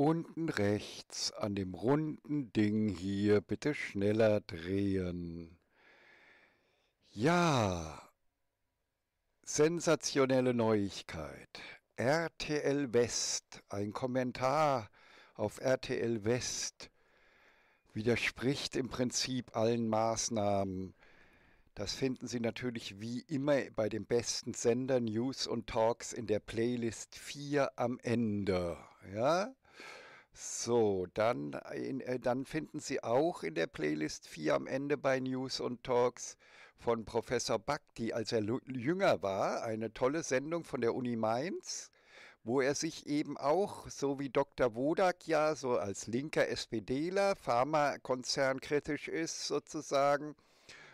Unten rechts an dem runden Ding hier bitte schneller drehen. Ja, sensationelle Neuigkeit. RTL West, ein Kommentar auf RTL West widerspricht im Prinzip allen Maßnahmen. Das finden Sie natürlich wie immer bei den besten Sender News und Talks in der Playlist 4 am Ende. Ja? So, dann, äh, in, äh, dann finden Sie auch in der Playlist 4 am Ende bei News und Talks von Professor Bakti, als er jünger war, eine tolle Sendung von der Uni Mainz, wo er sich eben auch, so wie Dr. Wodak ja, so als linker SPDler, Pharmakonzern kritisch ist sozusagen,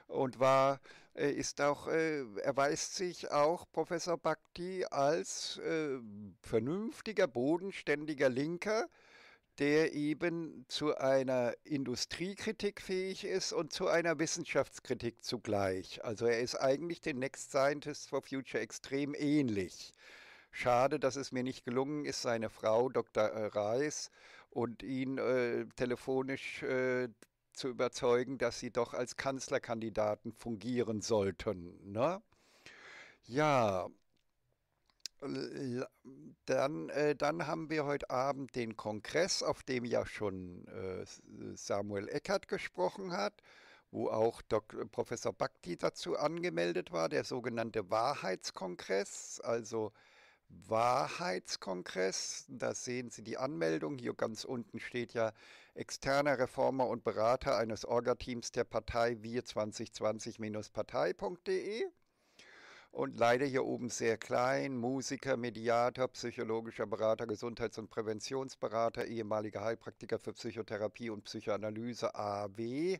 und war, äh, ist auch, äh, erweist sich auch Professor Bhakti als vernünftiger, bodenständiger Linker, der eben zu einer Industriekritik fähig ist und zu einer Wissenschaftskritik zugleich. Also er ist eigentlich den Next Scientists for Future extrem ähnlich. Schade, dass es mir nicht gelungen ist, seine Frau Dr. Äh, Reis und ihn äh, telefonisch äh, zu überzeugen, dass sie doch als Kanzlerkandidaten fungieren sollten. Ne? Ja, dann, äh, dann haben wir heute Abend den Kongress, auf dem ja schon äh, Samuel Eckert gesprochen hat, wo auch Dr. Äh, Professor Bakti dazu angemeldet war, der sogenannte Wahrheitskongress, also Wahrheitskongress. Da sehen Sie die Anmeldung. Hier ganz unten steht ja externer Reformer und Berater eines Orga-Teams der Partei wir2020-partei.de und leider hier oben sehr klein. Musiker, Mediator, psychologischer Berater, Gesundheits- und Präventionsberater, ehemaliger Heilpraktiker für Psychotherapie und Psychoanalyse AW.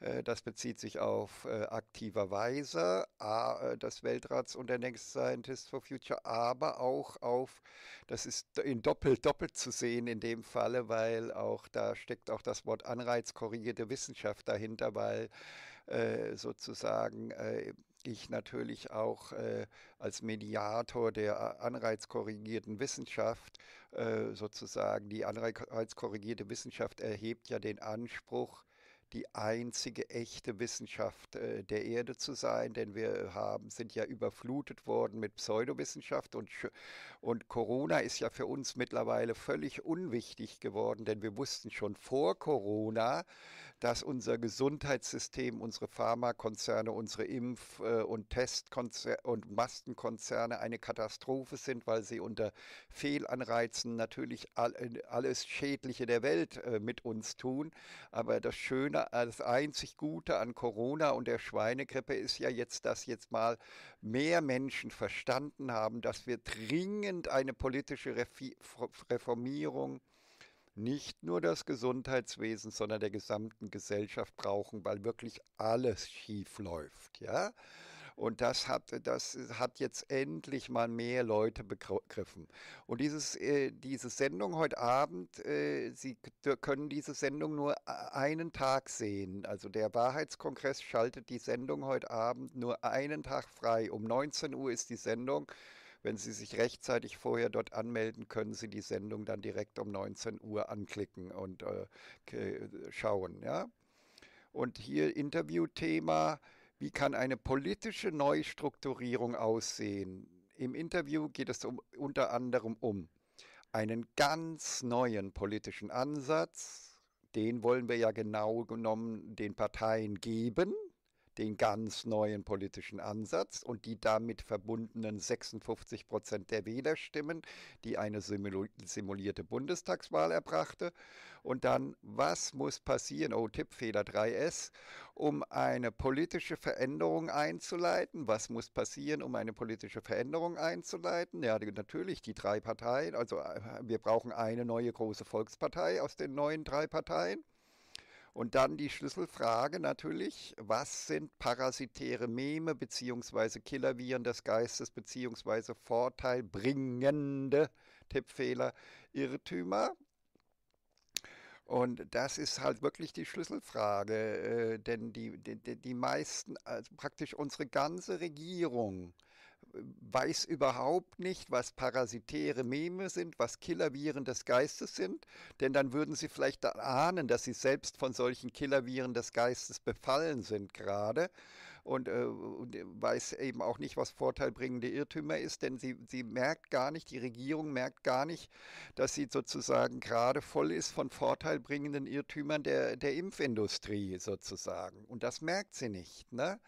Äh, das bezieht sich auf äh, aktiver Weise, äh, das Weltrats- und der Next Scientist for Future, aber auch auf, das ist in doppelt, doppelt zu sehen in dem Falle, weil auch da steckt auch das Wort anreizkorrigierte Wissenschaft dahinter, weil sozusagen ich natürlich auch äh, als Mediator der äh, anreizkorrigierten Wissenschaft äh, sozusagen, die anreizkorrigierte Wissenschaft erhebt ja den Anspruch, die einzige echte Wissenschaft äh, der Erde zu sein, denn wir äh, haben, sind ja überflutet worden mit Pseudowissenschaft und, und Corona ist ja für uns mittlerweile völlig unwichtig geworden, denn wir wussten schon vor Corona, dass unser Gesundheitssystem, unsere Pharmakonzerne, unsere Impf- äh, und Test- und Maskenkonzerne eine Katastrophe sind, weil sie unter Fehlanreizen natürlich äh, alles Schädliche der Welt äh, mit uns tun. Aber das Schöne, das einzig Gute an Corona und der Schweinegrippe ist ja jetzt, dass jetzt mal mehr Menschen verstanden haben, dass wir dringend eine politische Reformierung nicht nur das Gesundheitswesen, sondern der gesamten Gesellschaft brauchen, weil wirklich alles schief läuft, ja. Und das hat, das hat jetzt endlich mal mehr Leute begriffen. Und dieses, äh, diese Sendung heute Abend, äh, Sie können diese Sendung nur einen Tag sehen. Also der Wahrheitskongress schaltet die Sendung heute Abend nur einen Tag frei. Um 19 Uhr ist die Sendung. Wenn Sie sich rechtzeitig vorher dort anmelden, können Sie die Sendung dann direkt um 19 Uhr anklicken und äh, äh, schauen. Ja? Und hier Interviewthema, wie kann eine politische Neustrukturierung aussehen? Im Interview geht es um, unter anderem um einen ganz neuen politischen Ansatz, den wollen wir ja genau genommen den Parteien geben, den ganz neuen politischen Ansatz und die damit verbundenen 56 Prozent der Wählerstimmen, die eine simulierte Bundestagswahl erbrachte. Und dann, was muss passieren, oh Tippfehler 3S, um eine politische Veränderung einzuleiten? Was muss passieren, um eine politische Veränderung einzuleiten? Ja, natürlich die drei Parteien. Also äh, wir brauchen eine neue große Volkspartei aus den neuen drei Parteien. Und dann die Schlüsselfrage natürlich, was sind parasitäre Meme bzw. Killerviren des Geistes bzw. vorteilbringende Tippfehler, Irrtümer? Und das ist halt wirklich die Schlüsselfrage, äh, denn die, die, die meisten, also praktisch unsere ganze Regierung weiß überhaupt nicht, was parasitäre Meme sind, was Killerviren des Geistes sind, denn dann würden sie vielleicht ahnen, dass sie selbst von solchen Killerviren des Geistes befallen sind gerade und, äh, weiß eben auch nicht, was vorteilbringende Irrtümer ist, denn sie, sie merkt gar nicht, die Regierung merkt gar nicht, dass sie sozusagen gerade voll ist von vorteilbringenden Irrtümern der, der Impfindustrie sozusagen. Und das merkt sie nicht. Ne?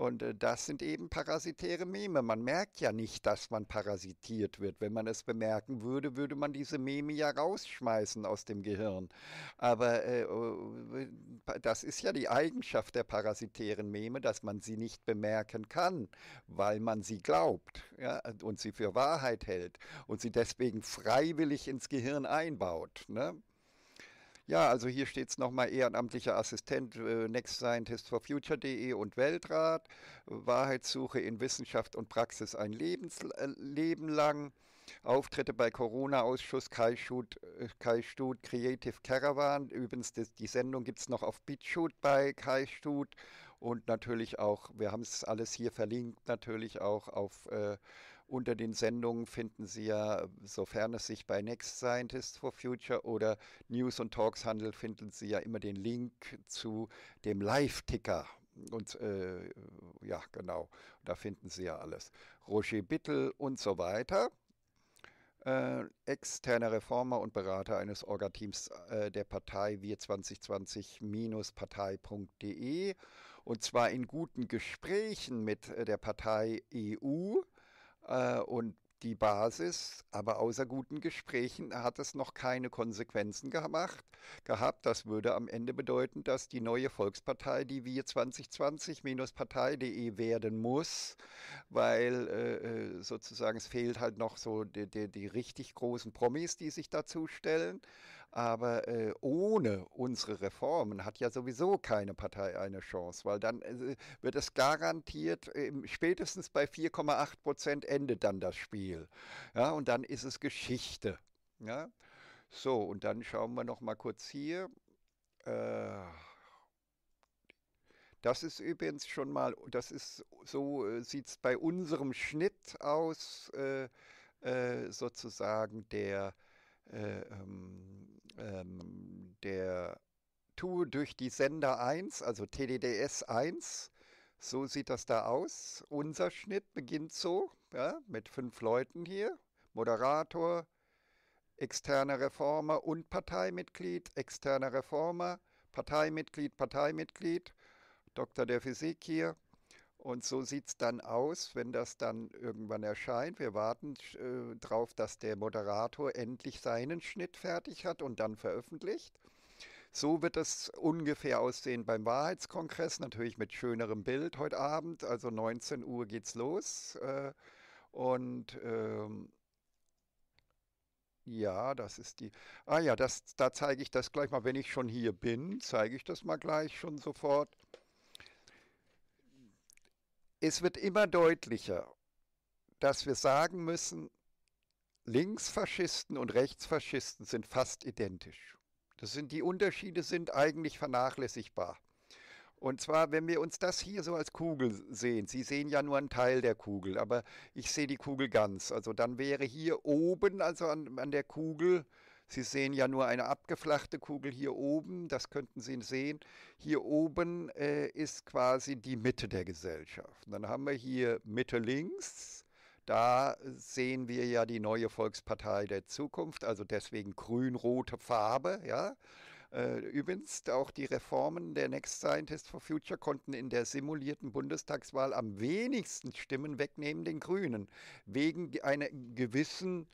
Und äh, das sind eben parasitäre Meme. Man merkt ja nicht, dass man parasitiert wird. Wenn man es bemerken würde, würde man diese Meme ja rausschmeißen aus dem Gehirn. Aber äh, äh das ist ja die Eigenschaft der parasitären Meme, dass man sie nicht bemerken kann, weil man sie glaubt ja, und sie für Wahrheit hält und sie deswegen freiwillig ins Gehirn einbaut. Ne? Ja, also hier steht es nochmal ehrenamtlicher Assistent äh, Next Scientist for Future.de und Weltrat. Wahrheitssuche in Wissenschaft und Praxis ein Lebens äh, Leben lang. Auftritte bei Corona-Ausschuss Kai, Schut, äh, Kai Stut, Creative Caravan. Übrigens, die, die Sendung gibt es noch auf BitShoot bei Kai Stut. Und natürlich auch, wir haben es alles hier verlinkt, natürlich auch auf unter den Sendungen finden Sie ja, sofern es sich bei Next Scientists for Future oder News und Talks handelt, finden Sie ja immer den Link zu dem Live-Ticker und äh, ja, genau, da finden Sie ja alles. Roger Bittel und so weiter. Äh, externer Reformer und Berater eines Orga-Teams äh, der Partei Wir 2020-partei.de und zwar in guten Gesprächen mit äh, der Partei EU äh, und die Basis, aber außer guten Gesprächen hat es noch keine Konsequenzen gemacht, gehabt. Das würde am Ende bedeuten, dass die neue Volkspartei, die wir 2020-partei.de werden muss, weil äh, äh, sozusagen es fehlt halt noch so die, die, die richtig großen Promis, die sich dazu stellen. Aber äh, ohne unsere Reformen hat ja sowieso keine Partei eine Chance, weil dann äh, wird es garantiert, äh, spätestens bei 4,8 Prozent endet dann das Spiel. Ja, und dann ist es Geschichte. Ja? So, und dann schauen wir noch mal kurz hier. Äh, das ist übrigens schon mal, das ist so, äh, sieht es bei unserem Schnitt aus, äh, äh, sozusagen der äh, ähm, ähm, der Tour durch die Sender 1, also TDDS 1. So sieht das da aus. Unser Schnitt beginnt so, ja, mit fünf Leuten hier. Moderator, externer Reformer und Parteimitglied, externer Reformer, Parteimitglied, Parteimitglied, Doktor der Physik hier. Und so sieht es dann aus, wenn das dann irgendwann erscheint. Wir warten äh, darauf, dass der Moderator endlich seinen Schnitt fertig hat und dann veröffentlicht. So wird es ungefähr aussehen beim Wahrheitskongress, natürlich mit schönerem Bild heute Abend. Also 19 Uhr geht's los. Äh, und ähm, ja, das ist die. Ah ja, das, da zeige ich das gleich mal, wenn ich schon hier bin, zeige ich das mal gleich schon sofort es wird immer deutlicher, dass wir sagen müssen, Linksfaschisten und Rechtsfaschisten sind fast identisch. Das sind, die Unterschiede sind eigentlich vernachlässigbar. Und zwar, wenn wir uns das hier so als Kugel sehen, Sie sehen ja nur einen Teil der Kugel, aber ich sehe die Kugel ganz. Also dann wäre hier oben, also an, an der Kugel, Sie sehen ja nur eine abgeflachte Kugel hier oben, das könnten Sie sehen. Hier oben äh, ist quasi die Mitte der Gesellschaft. Und dann haben wir hier Mitte links. Da sehen wir ja die neue Volkspartei der Zukunft, also deswegen grün-rote Farbe. Ja? Äh, übrigens, auch die Reformen der Next Scientist for Future konnten in der simulierten Bundestagswahl am wenigsten Stimmen wegnehmen den Grünen, wegen einer gewissen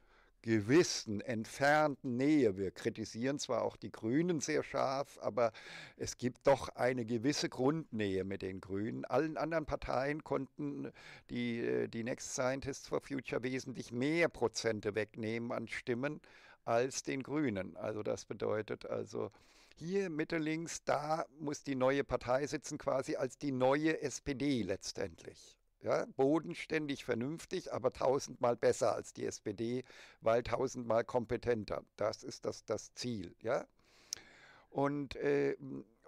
gewissen entfernten Nähe. Wir kritisieren zwar auch die Grünen sehr scharf, aber es gibt doch eine gewisse Grundnähe mit den Grünen. Allen anderen Parteien konnten die, äh, die Next Scientists for Future wesentlich mehr Prozente wegnehmen an Stimmen als den Grünen. Also das bedeutet also hier Mitte links, da muss die neue Partei sitzen quasi als die neue SPD letztendlich. Ja, bodenständig vernünftig, aber tausendmal besser als die SPD, weil tausendmal kompetenter. Das ist das, das Ziel. Ja? Und, äh,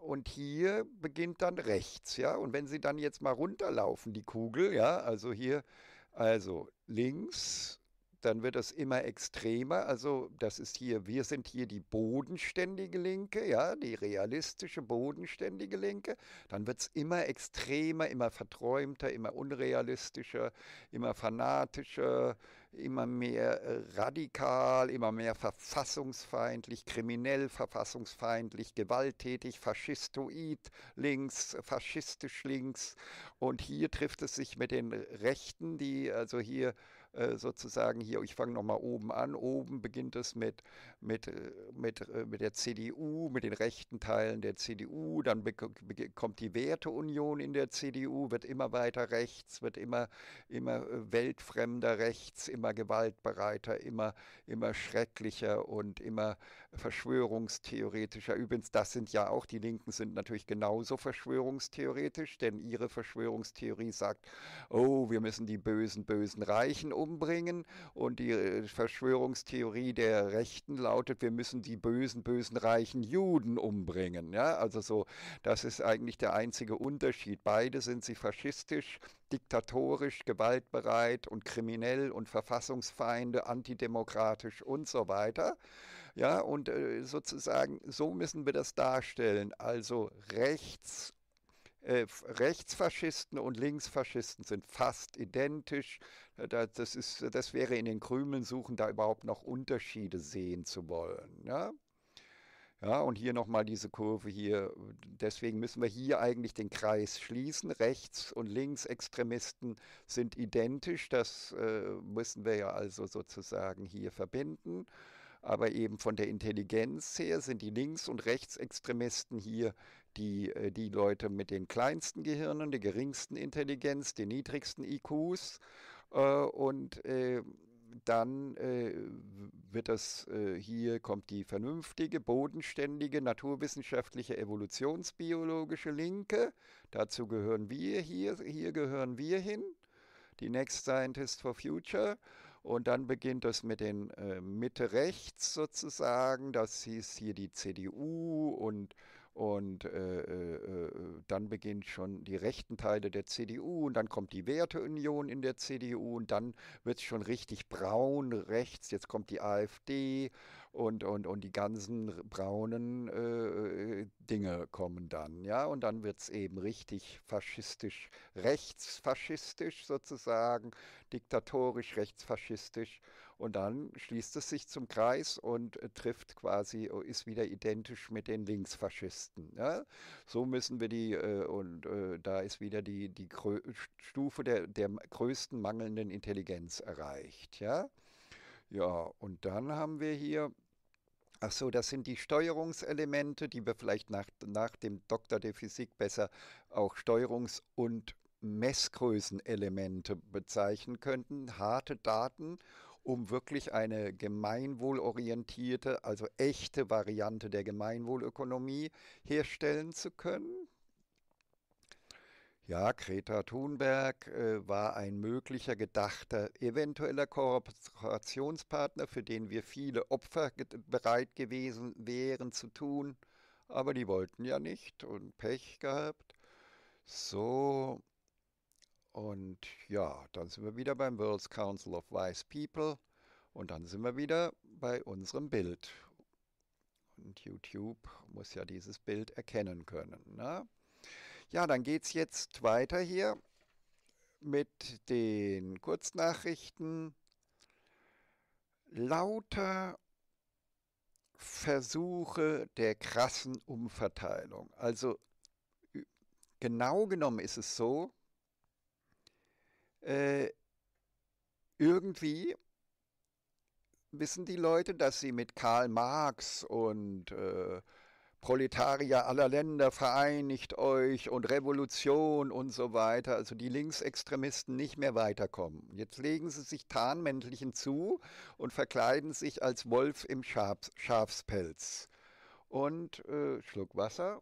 und hier beginnt dann rechts. Ja? Und wenn Sie dann jetzt mal runterlaufen, die Kugel, ja, also hier, also links, dann wird es immer extremer. Also das ist hier, wir sind hier die bodenständige Linke, ja, die realistische bodenständige Linke. Dann wird es immer extremer, immer verträumter, immer unrealistischer, immer fanatischer, immer mehr äh, radikal, immer mehr verfassungsfeindlich, kriminell verfassungsfeindlich, gewalttätig, faschistoid links, faschistisch links. Und hier trifft es sich mit den Rechten, die also hier äh, sozusagen hier, ich fange nochmal oben an. Oben beginnt es mit, mit, äh, mit, äh, mit der CDU, mit den rechten Teilen der CDU, dann kommt die Werteunion in der CDU, wird immer weiter rechts, wird immer, immer weltfremder rechts, immer gewaltbereiter, immer, immer schrecklicher und immer Verschwörungstheoretischer. Übrigens, das sind ja auch, die Linken sind natürlich genauso verschwörungstheoretisch, denn ihre Verschwörungstheorie sagt, oh, wir müssen die bösen, bösen Reichen umbringen. Und die äh, Verschwörungstheorie der Rechten lautet, wir müssen die bösen, bösen reichen Juden umbringen. Ja, also so, das ist eigentlich der einzige Unterschied. Beide sind sie faschistisch, diktatorisch, gewaltbereit und kriminell und Verfassungsfeinde, antidemokratisch und so weiter. Ja, und äh, sozusagen, so müssen wir das darstellen. Also rechts äh, Rechtsfaschisten und Linksfaschisten sind fast identisch. Das, ist, das wäre in den Krümeln suchen, da überhaupt noch Unterschiede sehen zu wollen. Ja? Ja, und hier nochmal diese Kurve hier. Deswegen müssen wir hier eigentlich den Kreis schließen. Rechts- und Linksextremisten sind identisch. Das äh, müssen wir ja also sozusagen hier verbinden aber eben von der Intelligenz her sind die Links- und Rechtsextremisten hier die, äh, die Leute mit den kleinsten Gehirnen, der geringsten Intelligenz, den niedrigsten IQs äh, und äh, dann wird das hier kommt die vernünftige, bodenständige, naturwissenschaftliche, evolutionsbiologische Linke. Dazu gehören wir hier, hier gehören wir hin. Die Next Scientist for Future und dann beginnt es mit den äh, Mitte rechts sozusagen. Das hieß hier die CDU und, und äh, äh, äh, dann beginnt schon die rechten Teile der CDU und dann kommt die Werteunion in der CDU und dann wird es schon richtig braun rechts. Jetzt kommt die AfD und, und, und die ganzen braunen äh, äh, Dinge kommen dann, ja, und dann wird es eben richtig faschistisch, rechtsfaschistisch sozusagen, diktatorisch, rechtsfaschistisch und dann schließt es sich zum Kreis und äh, trifft quasi, oh, ist wieder identisch mit den Linksfaschisten, ja, so müssen wir die, äh, und äh, da ist wieder die, die Stufe der, der größten mangelnden Intelligenz erreicht, ja. Ja, und dann haben wir hier Ach so, das sind die Steuerungselemente, die wir vielleicht nach, nach dem Doktor der Physik besser auch Steuerungs- und Messgrößenelemente bezeichnen könnten, harte Daten, um wirklich eine gemeinwohlorientierte, also echte Variante der Gemeinwohlökonomie herstellen zu können. Ja, Greta Thunberg äh, war ein möglicher gedachter, eventueller Kooperationspartner, für den wir viele Opfer bereit gewesen wären zu tun, aber die wollten ja nicht und Pech gehabt. So, und ja, dann sind wir wieder beim World Council of Wise People und dann sind wir wieder bei unserem Bild. Und YouTube muss ja dieses Bild erkennen können. Ne? Ja, dann geht es jetzt weiter hier mit den Kurznachrichten. Lauter Versuche der krassen Umverteilung. Also genau genommen ist es so, äh, irgendwie wissen die Leute, dass sie mit Karl Marx und äh, Proletarier aller Länder, vereinigt euch und Revolution und so weiter. Also die Linksextremisten nicht mehr weiterkommen. Jetzt legen sie sich Tarnmäntelchen zu und verkleiden sich als Wolf im Schaf Schafspelz. Und äh, Schluck Wasser.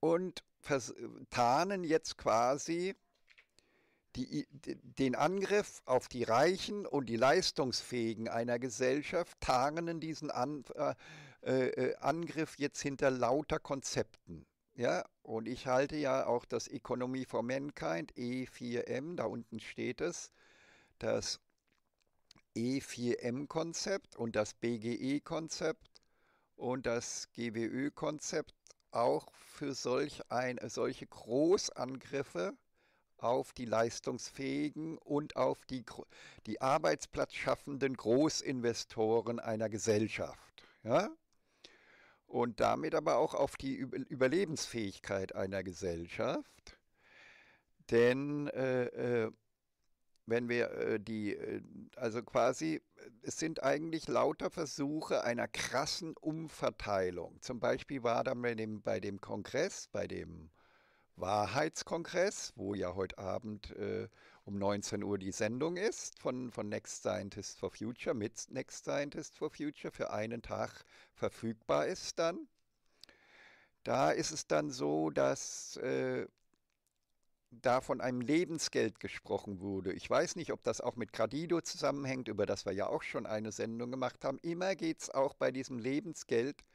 Und tarnen jetzt quasi die, den Angriff auf die Reichen und die Leistungsfähigen einer Gesellschaft tarnen diesen An, äh, äh, Angriff jetzt hinter lauter Konzepten. Ja, und ich halte ja auch das Economy for Mankind, E4M, da unten steht es, das E4M-Konzept und das BGE-Konzept und das GWÖ-Konzept auch für solch ein, solche Großangriffe auf die leistungsfähigen und auf die, die arbeitsplatzschaffenden Großinvestoren einer Gesellschaft. Ja? Und damit aber auch auf die Überlebensfähigkeit einer Gesellschaft. Denn äh, äh wenn wir äh, die, äh, also quasi, es sind eigentlich lauter Versuche einer krassen Umverteilung. Zum Beispiel war da bei dem, bei dem Kongress, bei dem Wahrheitskongress, wo ja heute Abend äh, um 19 Uhr die Sendung ist von, von Next Scientist for Future mit Next Scientist for Future für einen Tag verfügbar ist dann. Da ist es dann so, dass äh, da von einem Lebensgeld gesprochen wurde. Ich weiß nicht, ob das auch mit Gradido zusammenhängt, über das wir ja auch schon eine Sendung gemacht haben. Immer geht es auch bei diesem Lebensgeld um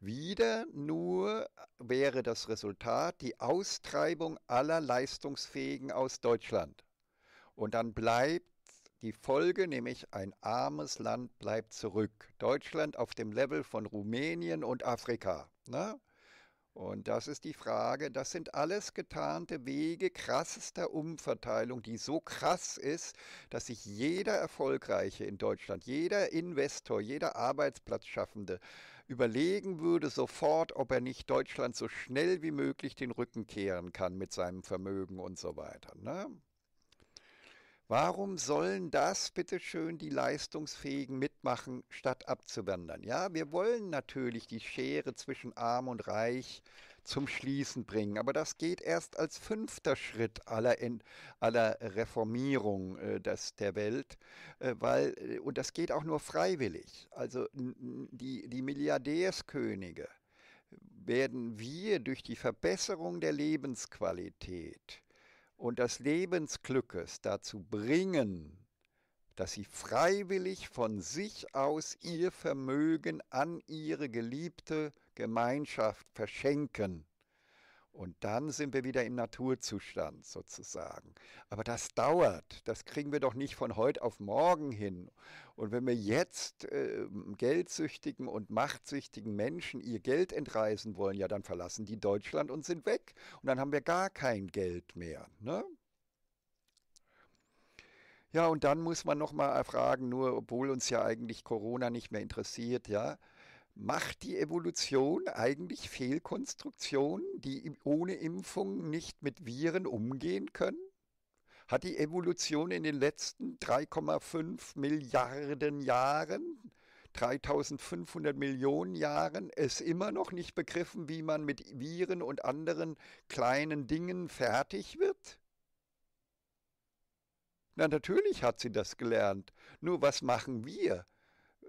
wieder nur wäre das Resultat die Austreibung aller Leistungsfähigen aus Deutschland. Und dann bleibt die Folge, nämlich ein armes Land bleibt zurück. Deutschland auf dem Level von Rumänien und Afrika. Ne? Und das ist die Frage, das sind alles getarnte Wege krassester Umverteilung, die so krass ist, dass sich jeder Erfolgreiche in Deutschland, jeder Investor, jeder Arbeitsplatzschaffende überlegen würde sofort, ob er nicht Deutschland so schnell wie möglich den Rücken kehren kann mit seinem Vermögen und so weiter. Ne? Warum sollen das bitte schön die Leistungsfähigen mitmachen, statt abzuwandern? Ja, wir wollen natürlich die Schere zwischen Arm und Reich zum Schließen bringen, aber das geht erst als fünfter Schritt aller, in, aller Reformierung äh, das, der Welt, äh, weil, äh, und das geht auch nur freiwillig. Also die, die Milliardärskönige werden wir durch die Verbesserung der Lebensqualität und des Lebensglückes dazu bringen, dass sie freiwillig von sich aus ihr Vermögen an ihre geliebte Gemeinschaft verschenken. Und dann sind wir wieder im Naturzustand sozusagen. Aber das dauert. Das kriegen wir doch nicht von heute auf morgen hin. Und wenn wir jetzt äh, geldsüchtigen und machtsüchtigen Menschen ihr Geld entreißen wollen, ja, dann verlassen die Deutschland und sind weg. Und dann haben wir gar kein Geld mehr. Ne? Ja, und dann muss man nochmal erfragen, nur obwohl uns ja eigentlich Corona nicht mehr interessiert, ja, macht die Evolution eigentlich Fehlkonstruktionen, die ohne Impfung nicht mit Viren umgehen können? Hat die Evolution in den letzten 3,5 Milliarden Jahren, 3500 Millionen Jahren es immer noch nicht begriffen, wie man mit Viren und anderen kleinen Dingen fertig wird? Na natürlich hat sie das gelernt. Nur was machen wir?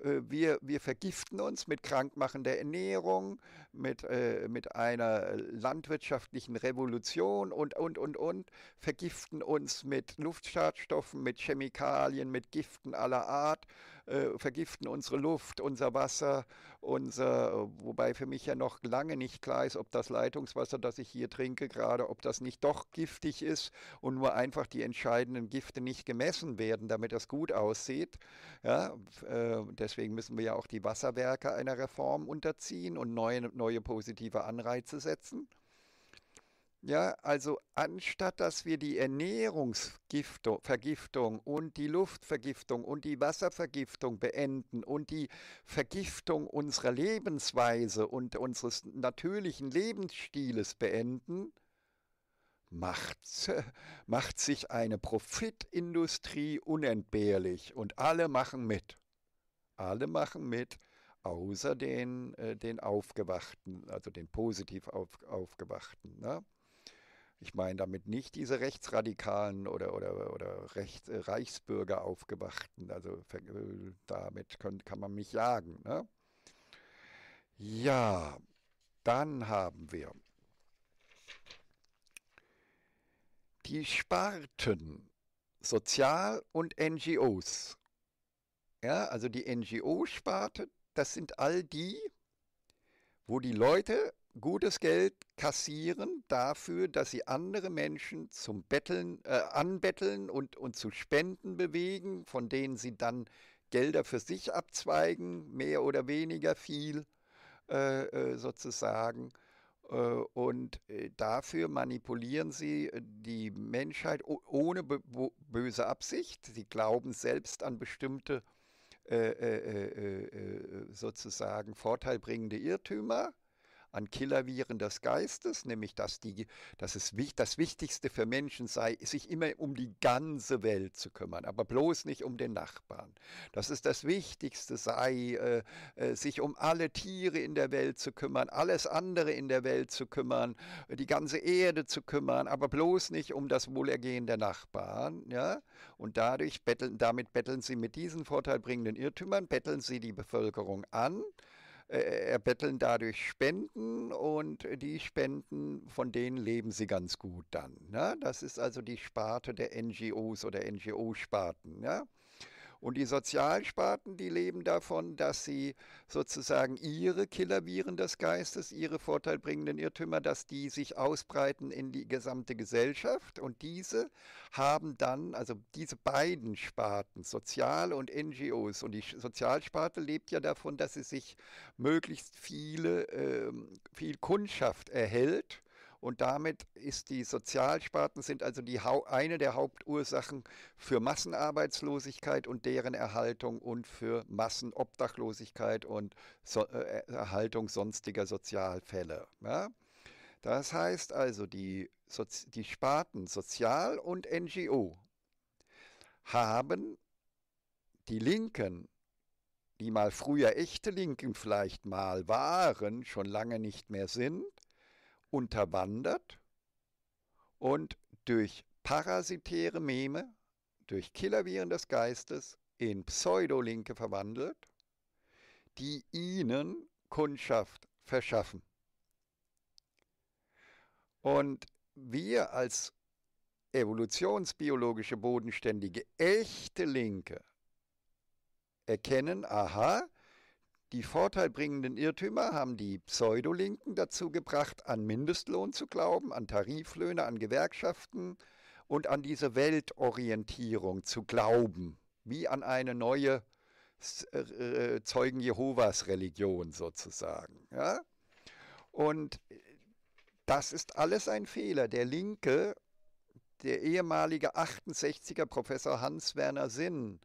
Äh, wir, wir vergiften uns mit krankmachender Ernährung, mit, äh, mit einer landwirtschaftlichen Revolution und, und, und, und, vergiften uns mit Luftschadstoffen, mit Chemikalien, mit Giften aller Art äh, vergiften unsere Luft, unser Wasser, unser, wobei für mich ja noch lange nicht klar ist, ob das Leitungswasser, das ich hier trinke, gerade, ob das nicht doch giftig ist und nur einfach die entscheidenden Gifte nicht gemessen werden, damit das gut aussieht. Ja, äh, deswegen müssen wir ja auch die Wasserwerke einer Reform unterziehen und neue, neue positive Anreize setzen. Ja, also anstatt dass wir die Ernährungsvergiftung und die Luftvergiftung und die Wasservergiftung beenden und die Vergiftung unserer Lebensweise und unseres natürlichen Lebensstiles beenden, macht, macht sich eine Profitindustrie unentbehrlich und alle machen mit. Alle machen mit, außer den, äh, den Aufgewachten, also den positiv auf, Aufgewachten. Ne? Ich meine damit nicht diese Rechtsradikalen oder, oder, oder Recht, äh, Reichsbürger aufgewachten. Also äh, damit können, kann man mich jagen. Ne? Ja, dann haben wir die Sparten Sozial- und NGOs. Ja, also die NGO-Sparte, das sind all die, wo die Leute gutes Geld kassieren dafür, dass sie andere Menschen zum Betteln, äh, anbetteln und, und zu Spenden bewegen, von denen sie dann Gelder für sich abzweigen, mehr oder weniger viel äh, äh sozusagen. Äh, und äh, dafür manipulieren sie die Menschheit ohne böse Absicht. Sie glauben selbst an bestimmte äh, äh, äh, sozusagen vorteilbringende Irrtümer an Killerviren des Geistes, nämlich dass, die, dass es, das Wichtigste für Menschen sei, sich immer um die ganze Welt zu kümmern, aber bloß nicht um den Nachbarn. Dass es das Wichtigste sei, äh, äh, sich um alle Tiere in der Welt zu kümmern, alles andere in der Welt zu kümmern, die ganze Erde zu kümmern, aber bloß nicht um das Wohlergehen der Nachbarn. Ja? Und dadurch betteln, damit betteln sie mit diesen vorteilbringenden Irrtümern, betteln sie die Bevölkerung an. Äh, erbetteln dadurch Spenden und die Spenden, von denen leben sie ganz gut dann. Ne? Das ist also die Sparte der NGOs oder NGO-Sparten. Ne? Und die Sozialsparten, die leben davon, dass sie sozusagen ihre Killerviren des Geistes, ihre vorteilbringenden Irrtümer, dass die sich ausbreiten in die gesamte Gesellschaft. Und diese haben dann, also diese beiden Sparten, Sozial und NGOs, und die Sozialsparte lebt ja davon, dass sie sich möglichst viele, äh, viel Kundschaft erhält und damit ist die Sozialsparten sind also die, eine der Hauptursachen für Massenarbeitslosigkeit und deren Erhaltung und für Massenobdachlosigkeit und so, äh, Erhaltung sonstiger Sozialfälle. Ja? Das heißt also, die, die Sparten Sozial und NGO haben die Linken die mal früher echte Linken vielleicht mal waren, schon lange nicht mehr sind, unterwandert und durch parasitäre Meme, durch Killerviren des Geistes in Pseudolinke verwandelt, die ihnen Kundschaft verschaffen. Und wir als evolutionsbiologische, bodenständige, echte Linke erkennen, aha, die vorteilbringenden Irrtümer haben die Pseudolinken dazu gebracht, an Mindestlohn zu glauben, an Tariflöhne, an Gewerkschaften und an diese Weltorientierung zu glauben, wie an eine neue äh, äh, Zeugen Jehovas Religion sozusagen. Ja? Und äh, das ist alles ein Fehler. Der Linke, der ehemalige 68er Professor Hans-Werner Sinn,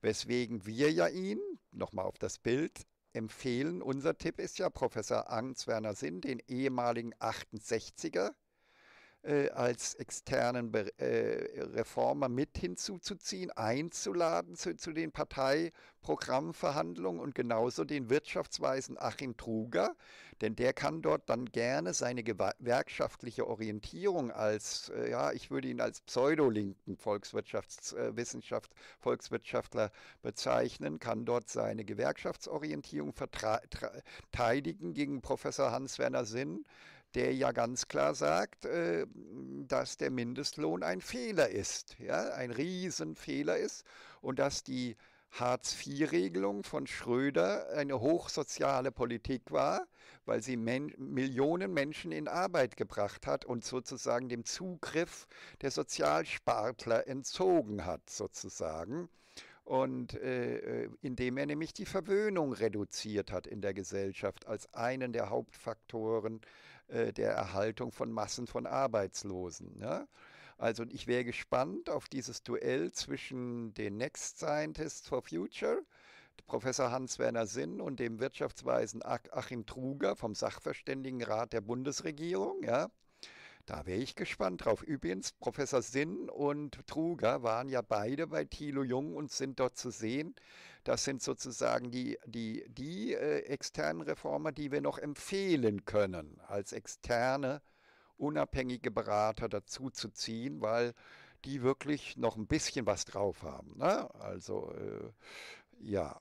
weswegen wir ja ihn, nochmal auf das Bild, empfehlen. Unser Tipp ist ja Professor Angst Werner Sinn, den ehemaligen 68er äh, als externen Be äh, Reformer mit hinzuzuziehen, einzuladen zu, zu den Parteiprogrammverhandlungen und genauso den wirtschaftsweisen Achim Truger, denn der kann dort dann gerne seine gewerkschaftliche Orientierung als, äh, ja, ich würde ihn als pseudolinken Volkswirtschaftswissenschaft, äh, Volkswirtschaftler bezeichnen, kann dort seine Gewerkschaftsorientierung verteidigen gegen Professor Hans-Werner Sinn, der ja ganz klar sagt, äh, dass der Mindestlohn ein Fehler ist, ja, ein Riesenfehler ist und dass die Hartz-IV-Regelung von Schröder eine hochsoziale Politik war, weil sie Men Millionen Menschen in Arbeit gebracht hat und sozusagen dem Zugriff der Sozialspartler entzogen hat, sozusagen. Und äh, indem er nämlich die Verwöhnung reduziert hat in der Gesellschaft als einen der Hauptfaktoren äh, der Erhaltung von Massen von Arbeitslosen. Ne? Also ich wäre gespannt auf dieses Duell zwischen den Next Scientists for Future, Professor Hans-Werner Sinn und dem Wirtschaftsweisen Achim Truger vom Sachverständigenrat der Bundesregierung. Ja? Da wäre ich gespannt drauf. Übrigens, Professor Sinn und Truger waren ja beide bei Thilo Jung und sind dort zu sehen. Das sind sozusagen die, die, die äh, externen Reformer, die wir noch empfehlen können, als externe, unabhängige Berater dazu zu ziehen, weil die wirklich noch ein bisschen was drauf haben. Ne? Also, äh, ja,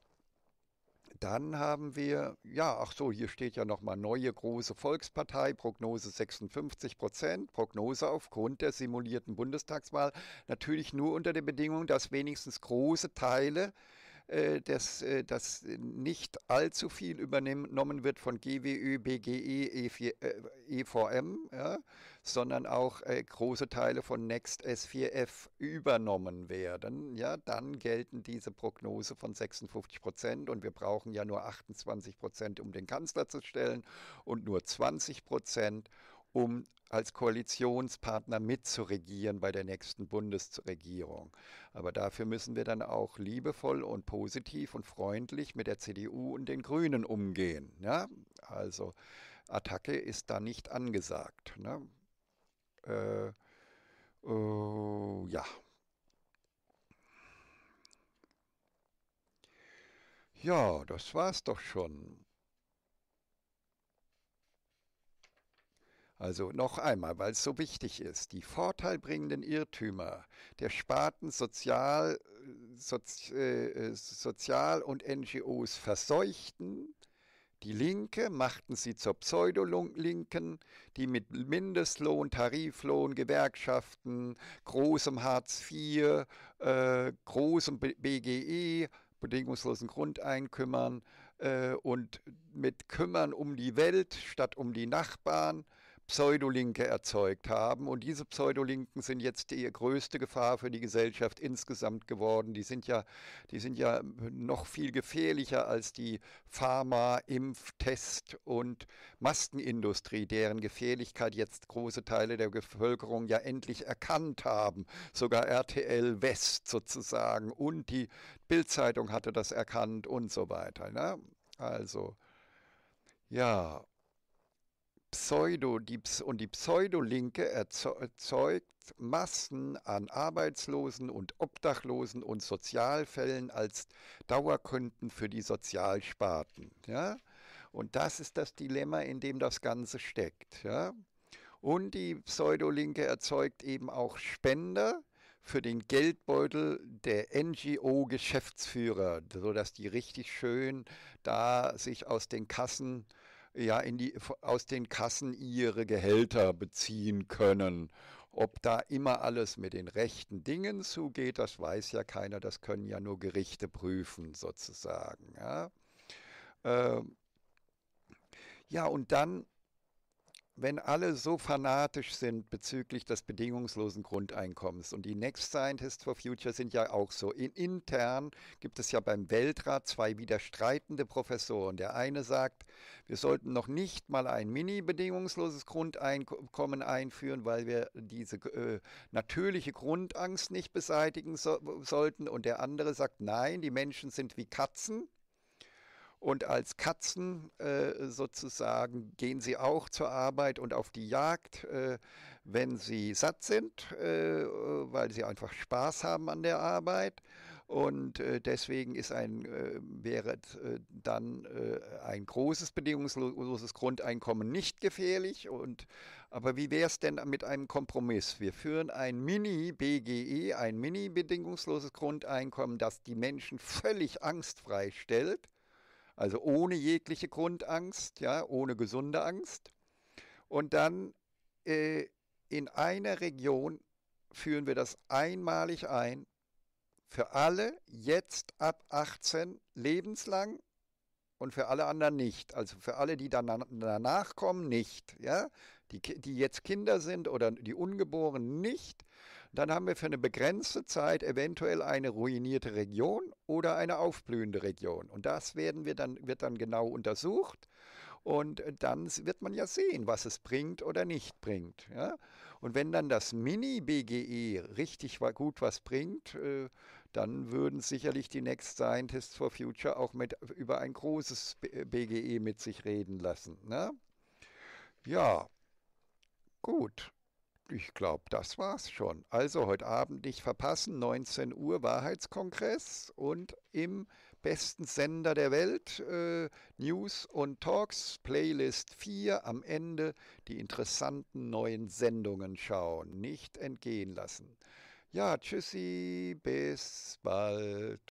dann haben wir, ja, ach so, hier steht ja nochmal neue große Volkspartei, Prognose 56 Prozent, Prognose aufgrund der simulierten Bundestagswahl, natürlich nur unter der Bedingung, dass wenigstens große Teile, äh, dass, äh, nicht allzu viel übernommen wird von GWÖ, BGE, EVM, äh, e ja, sondern auch äh, große Teile von Next S4F übernommen werden, ja, dann gelten diese Prognose von 56 Prozent und wir brauchen ja nur 28 Prozent, um den Kanzler zu stellen und nur 20 Prozent, um als Koalitionspartner mitzuregieren bei der nächsten Bundesregierung. Aber dafür müssen wir dann auch liebevoll und positiv und freundlich mit der CDU und den Grünen umgehen. Ja? Also Attacke ist da nicht angesagt. Ne? Äh, oh, ja. Ja, das war's doch schon. Also noch einmal, weil es so wichtig ist, die vorteilbringenden Irrtümer der Sparten Sozial, äh, Sozi, äh, Sozial und NGOs verseuchten die Linke machten sie zur Pseudolinken, die mit Mindestlohn, Tariflohn, Gewerkschaften, großem Hartz IV, äh, großem BGE, bedingungslosen Grundeinkümmern äh, und mit Kümmern um die Welt statt um die Nachbarn Pseudolinke erzeugt haben. Und diese Pseudolinken sind jetzt die größte Gefahr für die Gesellschaft insgesamt geworden. Die sind ja, die sind ja noch viel gefährlicher als die Pharma-, Impf-, Test- und Maskenindustrie, deren Gefährlichkeit jetzt große Teile der Bevölkerung ja endlich erkannt haben. Sogar RTL West sozusagen und die Bildzeitung hatte das erkannt und so weiter. Ne? Also, ja, Pseudo, die, und die Pseudolinke erzeugt Massen an Arbeitslosen und Obdachlosen und Sozialfällen als Dauerkunden für die Sozialsparten. Ja? Und das ist das Dilemma, in dem das Ganze steckt. Ja? Und die Pseudolinke erzeugt eben auch Spender, für den Geldbeutel der NGO-Geschäftsführer, sodass die richtig schön da sich aus den Kassen ja in die, aus den Kassen ihre Gehälter beziehen können. Ob da immer alles mit den rechten Dingen zugeht, das weiß ja keiner, das können ja nur Gerichte prüfen sozusagen. Ja, ähm, ja und dann wenn alle so fanatisch sind bezüglich des bedingungslosen Grundeinkommens und die Next Scientists for Future sind ja auch so. In, intern gibt es ja beim Weltrat zwei widerstreitende Professoren. Der eine sagt, wir sollten noch nicht mal ein mini-bedingungsloses Grundeinkommen einführen, weil wir diese äh, natürliche Grundangst nicht beseitigen so sollten. Und der andere sagt, nein, die Menschen sind wie Katzen. Und als Katzen äh, sozusagen gehen sie auch zur Arbeit und auf die Jagd, äh, wenn sie satt sind, äh, weil sie einfach Spaß haben an der Arbeit. Und äh, deswegen ist ein, äh, wäre äh, dann ein großes bedingungsloses Grundeinkommen nicht gefährlich. Und, aber wie wäre es denn mit einem Kompromiss? Wir führen ein Mini-BGE, ein Mini-bedingungsloses Grundeinkommen, das die Menschen völlig angstfrei stellt also ohne jegliche Grundangst, ja, ohne gesunde Angst. Und dann äh, in einer Region führen wir das einmalig ein, für alle jetzt ab 18 lebenslang und für alle anderen nicht. Also für alle, die dann danach kommen, nicht. Ja? Die, die jetzt Kinder sind oder die Ungeborenen nicht dann haben wir für eine begrenzte Zeit eventuell eine ruinierte Region oder eine aufblühende Region. Und das werden wir dann, wird dann genau untersucht. Und äh, dann wird man ja sehen, was es bringt oder nicht bringt. Ja? Und wenn dann das Mini-BGE richtig gut was bringt, äh, dann würden sicherlich die Next Scientists for Future auch mit, über ein großes BGE äh, mit sich reden lassen. Ne? Ja, gut ich glaube, das war's schon. Also heute Abend nicht verpassen, 19 Uhr Wahrheitskongress und im besten Sender der Welt äh, News und Talks, Playlist 4 am Ende die interessanten neuen Sendungen schauen, nicht entgehen lassen. Ja, tschüssi, bis bald.